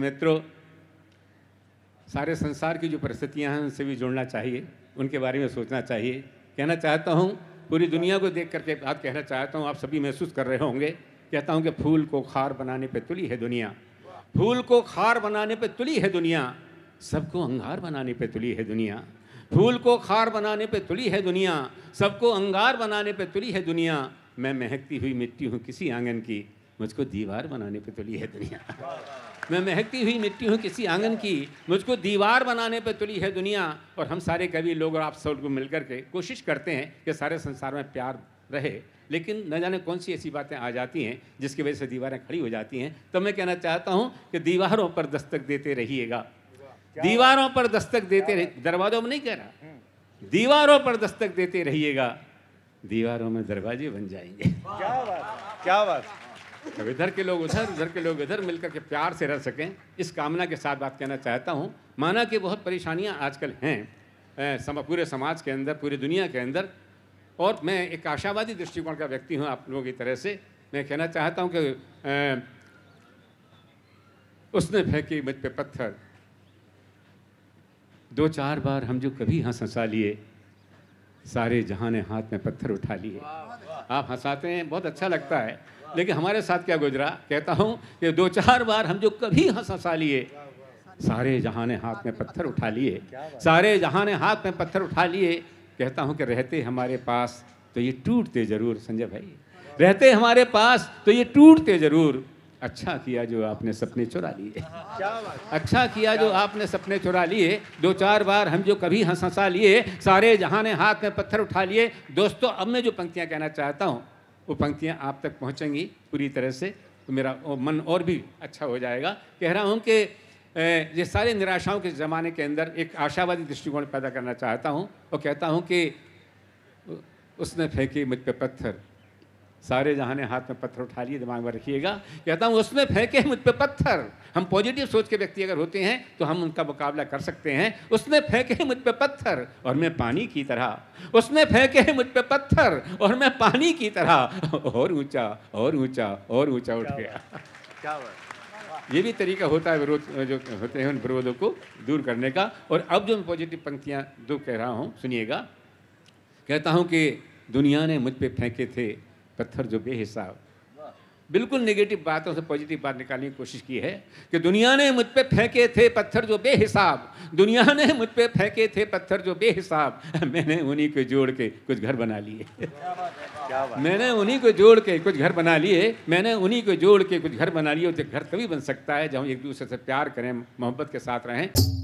मित्रों सारे संसार की जो परिस्थितियां हैं उनसे भी जुड़ना चाहिए उनके बारे में सोचना चाहिए कहना चाहता हूं पूरी दुनिया को देख करके बात कहना चाहता हूं आप सभी महसूस कर रहे होंगे कहता हूं कि फूल को खार बनाने पे तुली है दुनिया फूल को खार बनाने पे तुली है दुनिया सबको अंगार बनाने पे तुली है दुनिया फूल को खार बनाने पे तुली है दुनिया सबको अंगार बनाने पे तुली है दुनिया मैं महकती हुई मिट्टी हूँ किसी आंगन की मुझको दीवार बनाने पे तुली है दुनिया मैं महकती हुई मिट्टी हूँ किसी आंगन की मुझको दीवार बनाने पर तुली है दुनिया और हम सारे कवि लोग और आप सबको मिलकर के कोशिश करते हैं कि सारे संसार में प्यार रहे लेकिन न जाने कौन सी ऐसी बातें आ जाती हैं जिसकी वजह से दीवारें खड़ी हो जाती हैं तो मैं कहना चाहता हूँ कि दीवारों पर दस्तक देते रहिएगा दीवारों पर दस्तक देते रहे दरवाजों में नहीं कह रहा हम्म। दीवारों पर दस्तक देते रहिएगा दीवारों में दरवाजे बन जाएंगे क्या बात क्या बात अब इधर के लोग उधर उधर के लोग इधर मिलकर के प्यार से रह सकें इस कामना के साथ बात कहना चाहता हूँ माना कि बहुत परेशानियाँ आजकल हैं सम, पूरे समाज के अंदर पूरी दुनिया के अंदर और मैं एक आशावादी दृष्टिकोण का व्यक्ति हूँ आप लोगों की तरह से मैं कहना चाहता हूँ कि ए, उसने फेंकी मुझ पे पत्थर दो चार बार हम जो कभी हंस हंसा लिए सारे जहाँ ने हाथ में पत्थर उठा लिए आप हंसाते हैं बहुत अच्छा लगता है लेकिन हमारे साथ क्या गुजरा कहता हूँ कि दो चार बार हम जो कभी हंस हंसा लिए सारे जहाँ ने हाथ में पत्थर उठा लिए सारे जहाँ ने हाथ में पत्थर उठा लिए कहता हूँ कि रहते हमारे पास तो ये टूटते ज़रूर संजय भाई रहते हमारे पास तो ये टूटते ज़रूर अच्छा किया जो आपने सपने चुरा लिए अच्छा किया जो आपने सपने चुरा लिए दो चार बार हम जो कभी हंस हंसा लिए सारे जहाँ ने हाथ में पत्थर उठा लिए दोस्तों अब मैं जो पंक्तियाँ कहना चाहता हूँ वो पंक्तियाँ आप तक पहुँचेंगी पूरी तरह से तो मेरा मन और भी अच्छा हो जाएगा कह रहा हूँ कि ये सारे निराशाओं के ज़माने के अंदर एक आशावादी दृष्टिकोण पैदा करना चाहता हूँ और कहता हूँ कि उसने फेंके मुझ पर पत्थर सारे जहाँ ने हाथ में पत्थर उठा लिए दिमाग में रखिएगा कहता हूँ उसमें फेंके मुझ पर पत्थर हम पॉजिटिव सोच के व्यक्ति अगर होते हैं तो हम उनका मुकाबला कर सकते हैं उसमें फेंके मुझ पर पत्थर और मैं पानी की तरह उसमें फेंके मुझ पर पत्थर और मैं पानी की तरह और ऊंचा और ऊंचा और ऊंचा उठ गया क्या ये भी तरीका होता है विरोध जो होते हैं उन विरोधों को दूर करने का और अब जो मैं पॉजिटिव पंक्तियाँ दो कह रहा हूँ सुनिएगा कहता हूँ कि दुनिया ने मुझ पर फेंके थे पत्थर जो बेहिसाब बिल्कुल नेगेटिव बातों से पॉजिटिव बात निकालने की कोशिश की है कि दुनिया ने मुझ पे फेंके थे पत्थर जो बेहिसाब दुनिया ने मुझ पे फेंके थे पत्थर जो बेहिसाब मैंने उन्हीं को जोड़ के कुछ घर बना लिए मैंने उन्हीं को जोड़ के कुछ घर बना लिए मैंने उन्हीं को जोड़ के कुछ घर बना लिए घर तभी बन सकता है जब हम एक दूसरे से प्यार करें मोहब्बत के साथ रहें